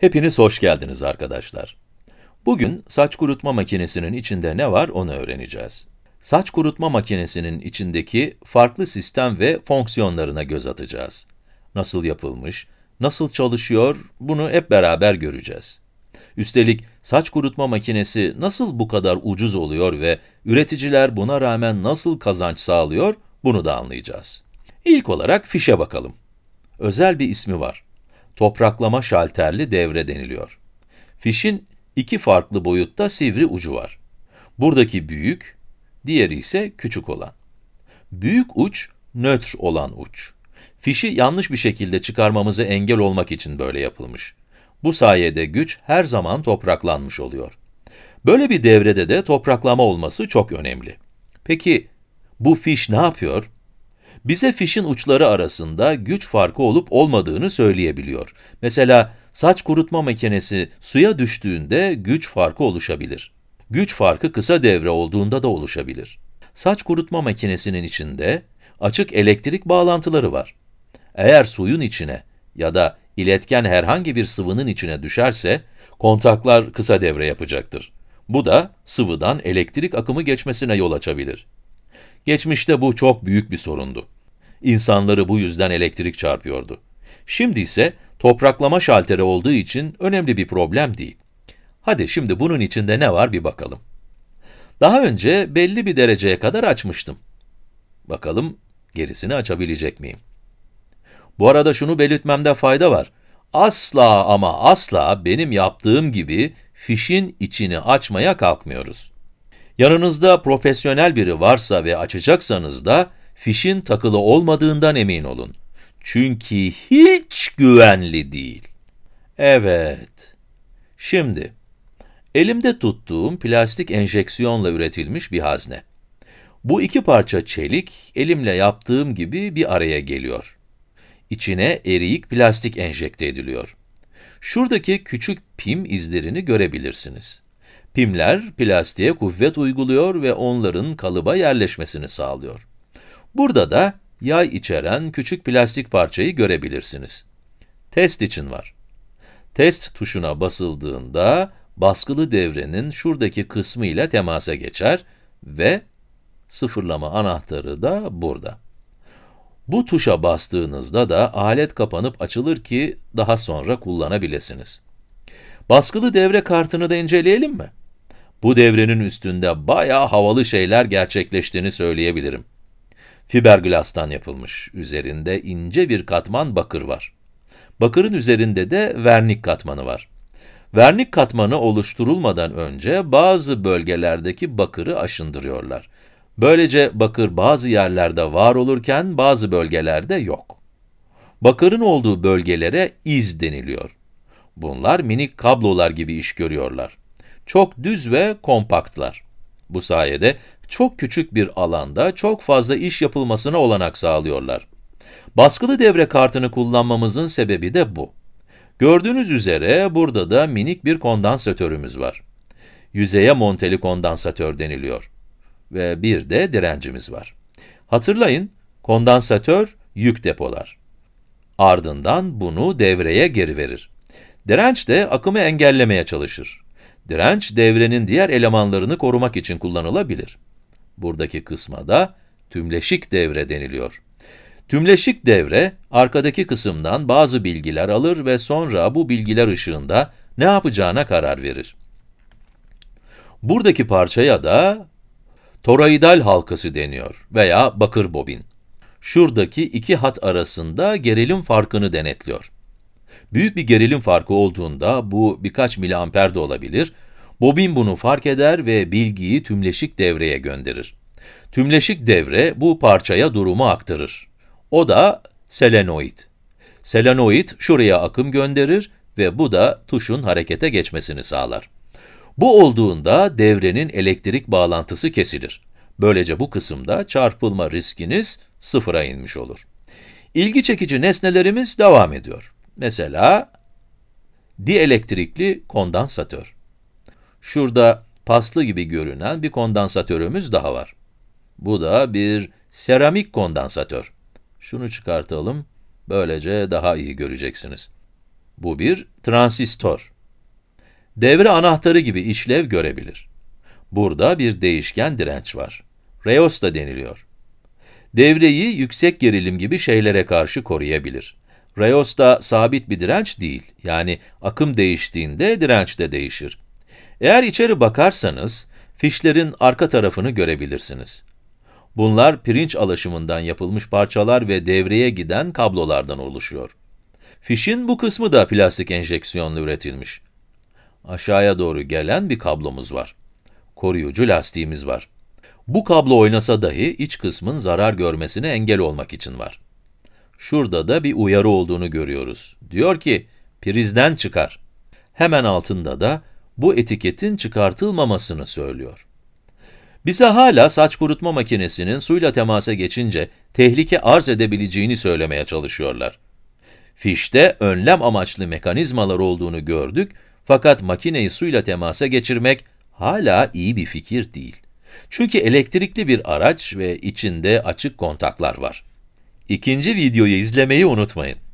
Hepiniz hoş geldiniz arkadaşlar. Bugün saç kurutma makinesinin içinde ne var onu öğreneceğiz. Saç kurutma makinesinin içindeki farklı sistem ve fonksiyonlarına göz atacağız. Nasıl yapılmış, nasıl çalışıyor bunu hep beraber göreceğiz. Üstelik saç kurutma makinesi nasıl bu kadar ucuz oluyor ve üreticiler buna rağmen nasıl kazanç sağlıyor bunu da anlayacağız. İlk olarak fişe bakalım. Özel bir ismi var topraklama şalterli devre deniliyor. Fişin iki farklı boyutta sivri ucu var. Buradaki büyük, diğeri ise küçük olan. Büyük uç, nötr olan uç. Fişi yanlış bir şekilde çıkarmamızı engel olmak için böyle yapılmış. Bu sayede güç her zaman topraklanmış oluyor. Böyle bir devrede de topraklama olması çok önemli. Peki bu fiş ne yapıyor? bize fişin uçları arasında güç farkı olup olmadığını söyleyebiliyor. Mesela saç kurutma makinesi suya düştüğünde güç farkı oluşabilir. Güç farkı kısa devre olduğunda da oluşabilir. Saç kurutma makinesinin içinde açık elektrik bağlantıları var. Eğer suyun içine ya da iletken herhangi bir sıvının içine düşerse, kontaklar kısa devre yapacaktır. Bu da sıvıdan elektrik akımı geçmesine yol açabilir. Geçmişte bu çok büyük bir sorundu. İnsanları bu yüzden elektrik çarpıyordu. Şimdi ise topraklama şalteri olduğu için önemli bir problem değil. Hadi şimdi bunun içinde ne var bir bakalım. Daha önce belli bir dereceye kadar açmıştım. Bakalım gerisini açabilecek miyim? Bu arada şunu belirtmemde fayda var. Asla ama asla benim yaptığım gibi fişin içini açmaya kalkmıyoruz. Yanınızda profesyonel biri varsa ve açacaksanız da fişin takılı olmadığından emin olun. Çünkü hiç güvenli değil. Evet. Şimdi, elimde tuttuğum plastik enjeksiyonla üretilmiş bir hazne. Bu iki parça çelik, elimle yaptığım gibi bir araya geliyor. İçine eriyik plastik enjekte ediliyor. Şuradaki küçük pim izlerini görebilirsiniz. Pimler plastiğe kuvvet uyguluyor ve onların kalıba yerleşmesini sağlıyor. Burada da yay içeren küçük plastik parçayı görebilirsiniz. Test için var. Test tuşuna basıldığında baskılı devrenin şuradaki kısmı ile temasa geçer ve sıfırlama anahtarı da burada. Bu tuşa bastığınızda da alet kapanıp açılır ki daha sonra kullanabilirsiniz. Baskılı devre kartını da inceleyelim mi? Bu devrenin üstünde bayağı havalı şeyler gerçekleştiğini söyleyebilirim. Fiberglastan yapılmış. Üzerinde ince bir katman bakır var. Bakırın üzerinde de vernik katmanı var. Vernik katmanı oluşturulmadan önce bazı bölgelerdeki bakırı aşındırıyorlar. Böylece bakır bazı yerlerde var olurken bazı bölgelerde yok. Bakırın olduğu bölgelere iz deniliyor. Bunlar minik kablolar gibi iş görüyorlar. Çok düz ve kompaktlar. Bu sayede çok küçük bir alanda çok fazla iş yapılmasına olanak sağlıyorlar. Baskılı devre kartını kullanmamızın sebebi de bu. Gördüğünüz üzere burada da minik bir kondansatörümüz var. Yüzeye monteli kondansatör deniliyor. Ve bir de direncimiz var. Hatırlayın, kondansatör yük depolar. Ardından bunu devreye geri verir. Direnç de akımı engellemeye çalışır. Direnç devrenin diğer elemanlarını korumak için kullanılabilir. Buradaki kısma da tümleşik devre deniliyor. Tümleşik devre, arkadaki kısımdan bazı bilgiler alır ve sonra bu bilgiler ışığında ne yapacağına karar verir. Buradaki parçaya da toroidal halkası deniyor veya bakır bobin. Şuradaki iki hat arasında gerilim farkını denetliyor. Büyük bir gerilim farkı olduğunda bu birkaç miliamper de olabilir. Bobin bunu fark eder ve bilgiyi tümleşik devreye gönderir. Tümleşik devre bu parçaya durumu aktarır. O da selenoid. Selenoid şuraya akım gönderir ve bu da tuşun harekete geçmesini sağlar. Bu olduğunda devrenin elektrik bağlantısı kesilir. Böylece bu kısımda çarpılma riskiniz sıfıra inmiş olur. İlgi çekici nesnelerimiz devam ediyor. Mesela dielektrikli kondansatör. Şurada paslı gibi görünen bir kondansatörümüz daha var. Bu da bir seramik kondansatör. Şunu çıkartalım, böylece daha iyi göreceksiniz. Bu bir transistör. Devre anahtarı gibi işlev görebilir. Burada bir değişken direnç var. Reos da deniliyor. Devreyi yüksek gerilim gibi şeylere karşı koruyabilir. Rayosta sabit bir direnç değil. Yani akım değiştiğinde direnç de değişir. Eğer içeri bakarsanız, fişlerin arka tarafını görebilirsiniz. Bunlar pirinç alaşımından yapılmış parçalar ve devreye giden kablolardan oluşuyor. Fişin bu kısmı da plastik enjeksiyonla üretilmiş. Aşağıya doğru gelen bir kablomuz var. Koruyucu lastiğimiz var. Bu kablo oynasa dahi iç kısmın zarar görmesine engel olmak için var. Şurada da bir uyarı olduğunu görüyoruz. Diyor ki, prizden çıkar. Hemen altında da bu etiketin çıkartılmamasını söylüyor. Bize hala saç kurutma makinesinin suyla temasa geçince tehlike arz edebileceğini söylemeye çalışıyorlar. Fişte önlem amaçlı mekanizmalar olduğunu gördük fakat makineyi suyla temasa geçirmek hala iyi bir fikir değil. Çünkü elektrikli bir araç ve içinde açık kontaklar var. İkinci videoyu izlemeyi unutmayın.